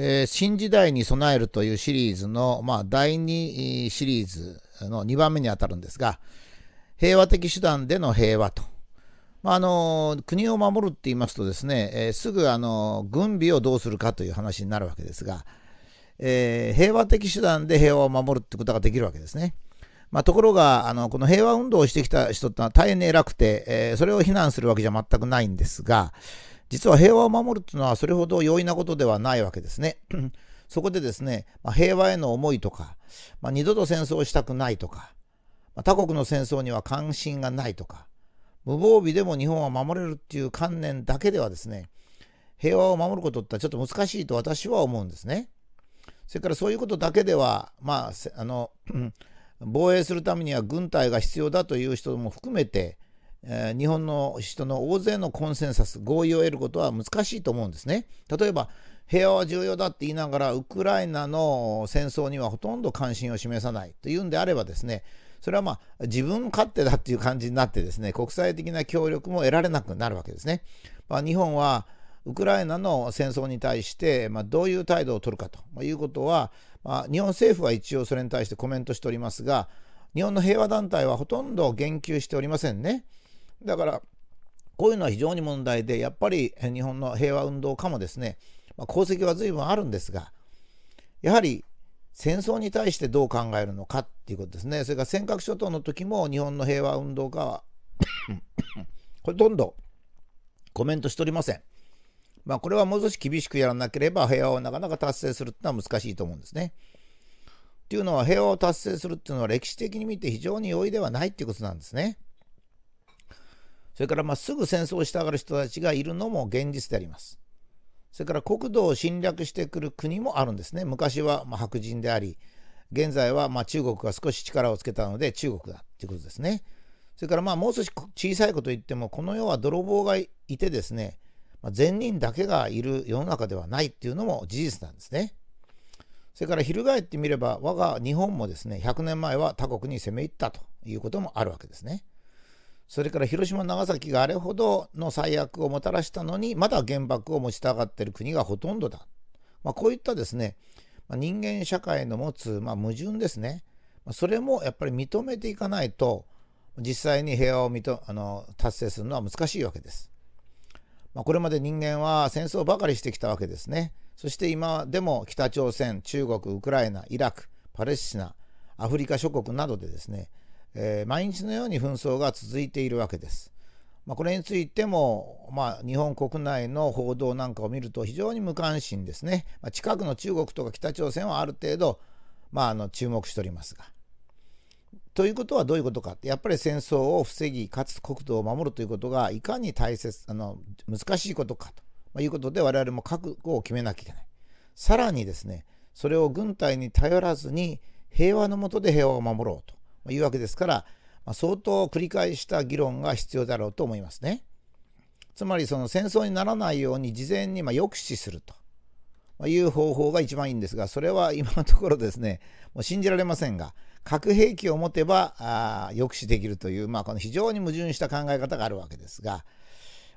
えー、新時代に備えるというシリーズの、まあ、第2シリーズの2番目にあたるんですが、平和的手段での平和と。まあ、あの国を守るって言いますとですね、えー、すぐあの軍備をどうするかという話になるわけですが、えー、平和的手段で平和を守るってことができるわけですね。まあ、ところがあの、この平和運動をしてきた人ってのは大変偉くて、えー、それを非難するわけじゃ全くないんですが、実は平和を守るというのはそれほど容易なことではないわけですね。そこでですね、まあ、平和への思いとか、まあ、二度と戦争をしたくないとか、まあ、他国の戦争には関心がないとか、無防備でも日本は守れるっていう観念だけではですね、平和を守ることってちょっと難しいと私は思うんですね。それからそういうことだけでは、まあ、あの、防衛するためには軍隊が必要だという人も含めて、えー、日本の人の大勢のコンセンサス、合意を得ることは難しいと思うんですね。例えば、平和は重要だって言いながら、ウクライナの戦争にはほとんど関心を示さないというんであればですね、それはまあ自分勝手だっていう感じになってですね、国際的な協力も得られなくなるわけですね。まあ、日本はウクライナの戦争に対して、まあ、どういう態度を取るかということは、まあ、日本政府は一応それに対してコメントしておりますが、日本の平和団体はほとんど言及しておりませんね。だからこういうのは非常に問題でやっぱり日本の平和運動家もですね、まあ、功績は随分あるんですがやはり戦争に対してどう考えるのかっていうことですねそれから尖閣諸島の時も日本の平和運動家は ほとんどコメントしておりません。まあ、これはもう少し厳しくやらなければ平和をなかなか達成するってのは難しいと思うんですね。っていうのは平和を達成するっていうのは歴史的に見て非常に容易ではないっていうことなんですね。それからまあすぐ戦争をしたがる人たちがいるのも現実であります。それから国土を侵略してくる国もあるんですね。昔はま白人であり、現在はま中国が少し力をつけたので中国だということですね。それからまあもう少し小さいこと言っても、この世は泥棒がいてですね、まあ、善人だけがいる世の中ではないっていうのも事実なんですね。それから翻ってみれば、我が日本もですね、100年前は他国に攻め入ったということもあるわけですね。それから広島長崎があれほどの最悪をもたらしたのにまだ原爆を持ちたがってる国がほとんどだ、まあ、こういったですね、まあ、人間社会の持つ、まあ、矛盾ですね、まあ、それもやっぱり認めていかないと実際に平和をとあの達成するのは難しいわけです。まあ、これまで人間は戦争ばかりしてきたわけですね。そして今でも北朝鮮、中国、ウクライナ、イラク、パレスチナ、アフリカ諸国などでですねえー、毎日のように紛争が続いているわけです。まあ、これについても、まあ、日本国内の報道なんかを見ると非常に無関心ですね。まあ、近くの中国とか北朝鮮はある程度、まあ、あの注目しておりますが。ということはどういうことかってやっぱり戦争を防ぎかつ国土を守るということがいかに大切あの難しいことかということで我々も覚悟を決めなきゃいけない。さらにですねそれを軍隊に頼らずに平和のもとで平和を守ろうと。いうわけですから、ま相当繰り返した議論が必要だろうと思いますね。つまりその戦争にならないように事前にま抑止するという方法が一番いいんですがそれは今のところですねもう信じられませんが核兵器を持てばあ抑止できるという、まあ、この非常に矛盾した考え方があるわけですが。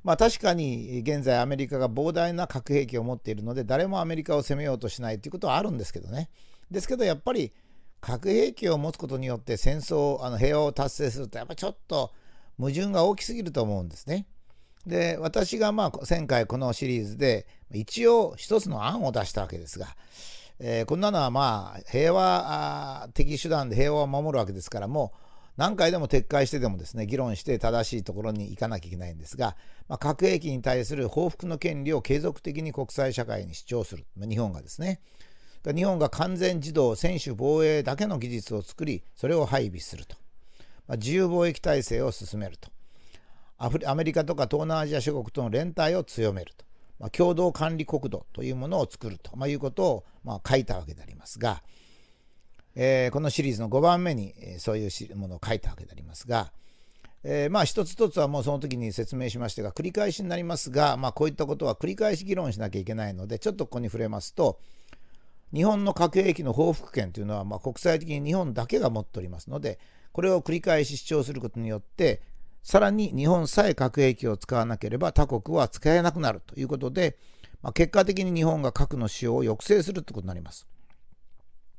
まあ、確かに現在アメリカが膨大な核兵器を持っているので誰もアメリカを攻めようとしないということはあるんですけどねですけどやっぱり核兵器を持つことによって戦争あの平和を達成するとやっぱちょっと矛盾が大きすぎると思うんですね。で私がまあ前回このシリーズで一応一つの案を出したわけですが、えー、こんなのはまあ平和的手段で平和を守るわけですからもう何回でも撤回してでもですね議論して正しいところに行かなきゃいけないんですが、まあ、核兵器に対する報復の権利を継続的に国際社会に主張する、まあ、日本がですね。日本が完全自動専守防衛だけの技術を作りそれを配備すると、まあ、自由貿易体制を進めるとアメリカとか東南アジア諸国との連帯を強めると、まあ、共同管理国土というものを作ると、まあ、いうことをま書いたわけでありますが、えー、このシリーズの5番目にそういうものを書いたわけでありますが、えー、まあ一つ一つはもうその時に説明しましたが繰り返しになりますが、まあ、こういったことは繰り返し議論しなきゃいけないのでちょっとここに触れますと日本の核兵器の報復権というのは、まあ、国際的に日本だけが持っておりますのでこれを繰り返し主張することによってさらに日本さえ核兵器を使わなければ他国は使えなくなるということで、まあ、結果的に日本が核の使用を抑制するということになります。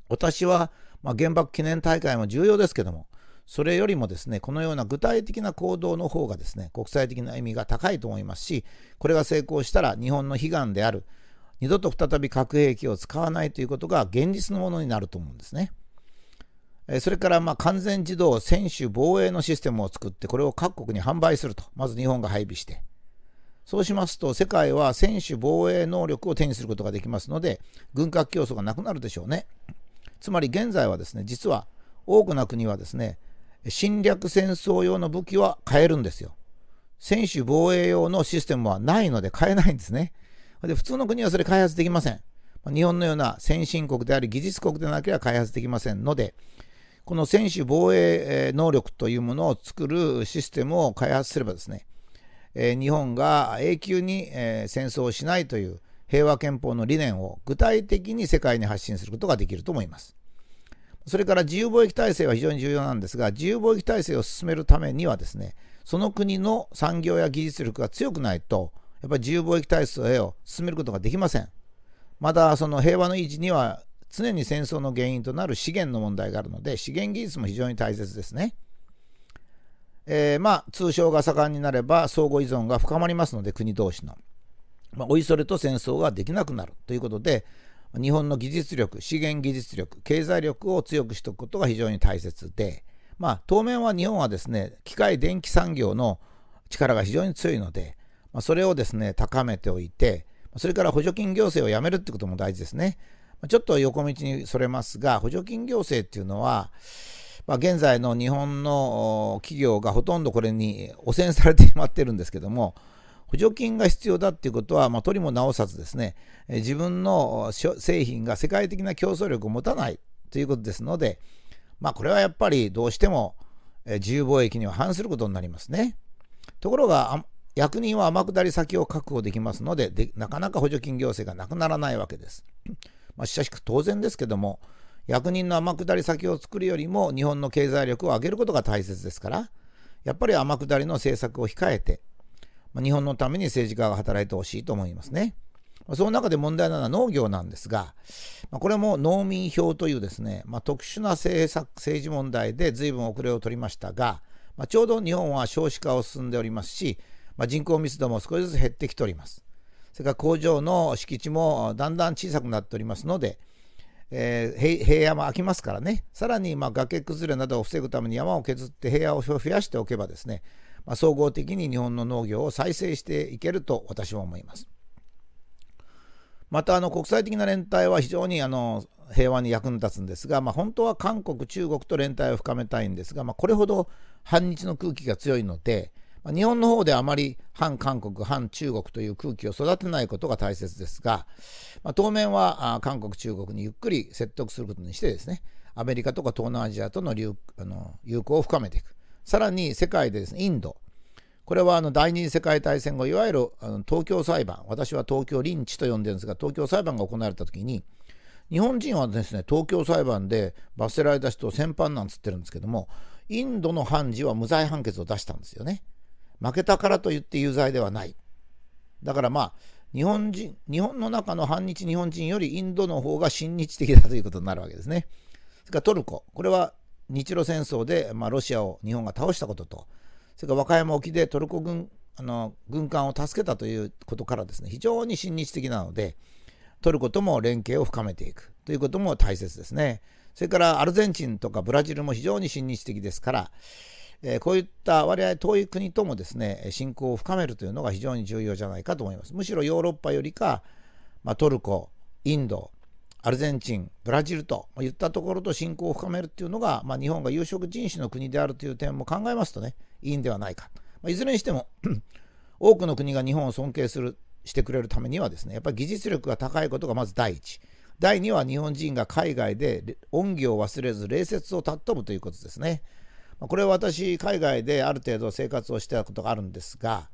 私は、まあ、原爆記念大会も重要ですけどもそれよりもですねこのような具体的な行動の方がですね国際的な意味が高いと思いますしこれが成功したら日本の悲願である二度と再び核兵器を使わないということが現実のものになると思うんですね。それからま完全自動専守防衛のシステムを作ってこれを各国に販売するとまず日本が配備してそうしますと世界は専守防衛能力を手にすることができますので軍拡競争がなくなるでしょうねつまり現在はですね実は多くの国はですね侵略戦争用の武器は買えるんですよ専守防衛用のシステムはないので買えないんですねで、普通の国はそれ開発できません。日本のような先進国であり技術国でなければ開発できませんので、この専守防衛能力というものを作るシステムを開発すればですね、日本が永久に戦争をしないという平和憲法の理念を具体的に世界に発信することができると思います。それから自由貿易体制は非常に重要なんですが、自由貿易体制を進めるためにはですね、その国の産業や技術力が強くないと、やっぱり自由貿易体制を進めることができません。また、その平和の維持には常に戦争の原因となる資源の問題があるので、資源技術も非常に大切ですね。えー、まあ、通商が盛んになれば相互依存が深まりますので、国同士の。まあ、おいそれと戦争ができなくなるということで、日本の技術力、資源技術力、経済力を強くしておくことが非常に大切で、まあ、当面は日本はですね、機械電気産業の力が非常に強いので、まあ、それをですね、高めておいて、それから補助金行政をやめるってことも大事ですね。ちょっと横道にそれますが、補助金行政っていうのは、まあ、現在の日本の企業がほとんどこれに汚染されてしまってるんですけども、補助金が必要だっていうことは、まあ、取りも直さずですね、自分の製品が世界的な競争力を持たないということですので、まあ、これはやっぱりどうしても自由貿易には反することになりますね。ところが、役人は天下り先を確保できますのでで、なかなか補助金行政がなくならないわけです。まあ、しかし当然ですけども、役人の天下り先を作るよりも日本の経済力を上げることが大切ですから、やっぱり天下りの政策を控えて、まあ、日本のために政治家が働いてほしいと思いますね。まあ、その中で問題なのは農業なんですが、まあ、これも農民票というですね、まあ、特殊な政策政治問題で随分遅れを取りましたが、まあ、ちょうど日本は少子化を進んでおりますし、まあ、人口密度も少しずつ減ってきております。それから工場の敷地もだんだん小さくなっておりますので、えー、平野も空きますからね、さらにま崖崩れなどを防ぐために山を削って平野を増やしておけばですね、まあ、総合的に日本の農業を再生していけると私は思います。またあの国際的な連帯は非常にあの平和に役に立つんですが、まあ、本当は韓国、中国と連帯を深めたいんですが、まあ、これほど反日の空気が強いので、ま日本の方であまり反韓国、反中国という空気を育てないことが大切ですが、ま当面は韓国、中国にゆっくり説得することにしてですね、アメリカとか東南アジアとのあの友好を深めていく。さらに世界でですね、インド。これはあの第二次世界大戦後、いわゆるあの東京裁判、私は東京リンチと呼んでるんですが、東京裁判が行われた時に、日本人はですね、東京裁判で罰せられた人を戦犯なんつってるんですけども、インドの判事は無罪判決を出したんですよね。負けたからといって有罪ではない。だからまあ、日本人、日本の中の反日日本人よりインドの方が親日的だということになるわけですね。それからトルコ、これは日露戦争で、まあ、ロシアを日本が倒したことと、それから和歌山沖でトルコ軍あの軍艦を助けたということからですね、非常に親日的なので、トルコとも連携を深めていくということも大切ですね。それからアルゼンチンとかブラジルも非常に親日的ですから、えこういった割合遠い国ともですね信仰を深めるというのが非常に重要じゃないかと思います。むしろヨーロッパよりか、まあ、トルコインドアルゼンチンブラジルといったところと信仰を深めるというのが、まあ、日本が有色人種の国であるという点も考えますとねいいんではないか、まあ、いずれにしても 多くの国が日本を尊敬するしてくれるためにはですねやっぱり技術力が高いことがまず第一第2は日本人が海外で恩義を忘れず礼節を尊ぶということですね。これは私海外である程度生活をしてたことがあるんですが、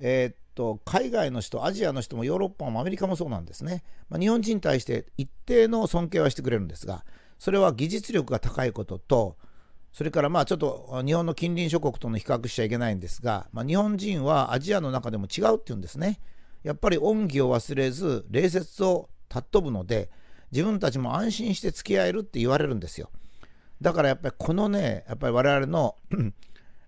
えー、っと海外の人アジアの人もヨーロッパもアメリカもそうなんですね、まあ、日本人に対して一定の尊敬はしてくれるんですがそれは技術力が高いこととそれからまあちょっと日本の近隣諸国との比較しちゃいけないんですが、まあ、日本人はアジアの中でも違うっていうんですね。やっぱり恩義を忘れず礼節を尊ぶので自分たちも安心して付き合えるって言われるんですよ。だからやっぱりこのね、やっぱり我々の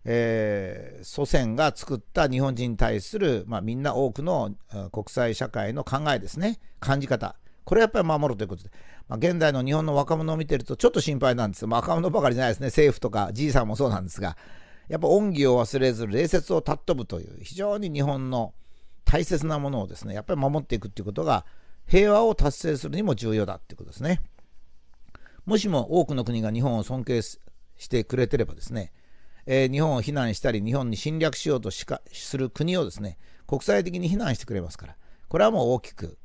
えー、祖先が作った日本人に対する、まあ、みんな多くの国際社会の考えですね、感じ方、これやっぱり守るということで、まあ、現代の日本の若者を見てるとちょっと心配なんですよ、まあ、若者ばかりじゃないですね、政府とかじいさんもそうなんですが、やっぱ恩義を忘れず、礼節を尊ぶという、非常に日本の大切なものをですね、やっぱり守っていくということが、平和を達成するにも重要だということですね。もしも多くの国が日本を尊敬してくれてればですね、えー、日本を非難したり、日本に侵略しようとしかする国をですね、国際的に非難してくれますから、これはもう大きく、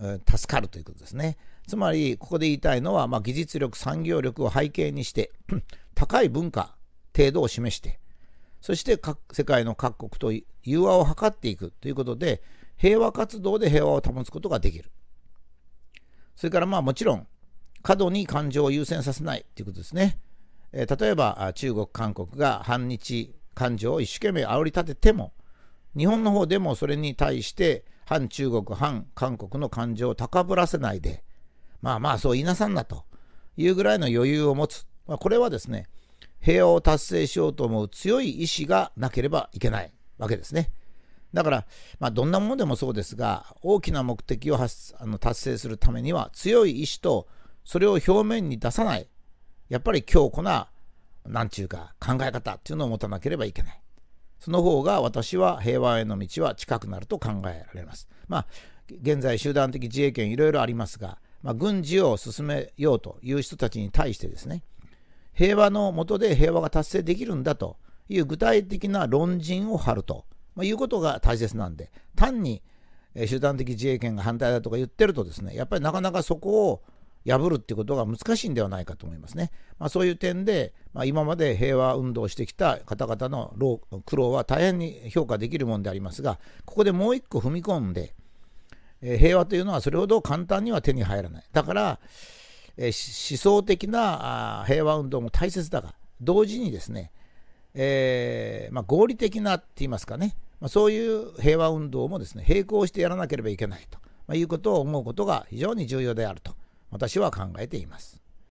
えー、助かるということですね。つまり、ここで言いたいのは、まあ、技術力、産業力を背景にして、高い文化、程度を示して、そして世界の各国と融和を図っていくということで、平和活動で平和を保つことができる。それからまあもちろん、過度に感情を優先させないということですね。え例えば中国、韓国が反日感情を一生懸命煽り立てても日本の方でもそれに対して反中国、反韓国の感情を高ぶらせないでまあまあそう言いなさんなというぐらいの余裕を持つ、まあ、これはですね平和を達成しようと思う強い意志がなければいけないわけですね。だから、まあ、どんなものでもそうですが大きな目的をあの達成するためには強い意志とそれを表面に出さない、やっぱり強固な、なんちゅうか、考え方っていうのを持たなければいけない。その方が私は平和への道は近くなると考えられます。まあ、現在集団的自衛権いろいろありますが、まあ、軍事を進めようという人たちに対してですね、平和のもとで平和が達成できるんだという具体的な論陣を張ると、まあ、いうことが大切なんで、単に集団的自衛権が反対だとか言ってるとですね、やっぱりなかなかそこを破るってことが難しいんではないかと思いますね。まあ、そういう点で、まあ、今まで平和運動をしてきた方々の苦労は大変に評価できるものでありますが、ここでもう一個踏み込んで、え平和というのはそれほど簡単には手に入らない。だから、え思想的な平和運動も大切だが、同時にですね、えー、まあ、合理的なって言いますかね、まあ、そういう平和運動もですね並行してやらなければいけないと、まあ、いうことを思うことが非常に重要であると私は考えています。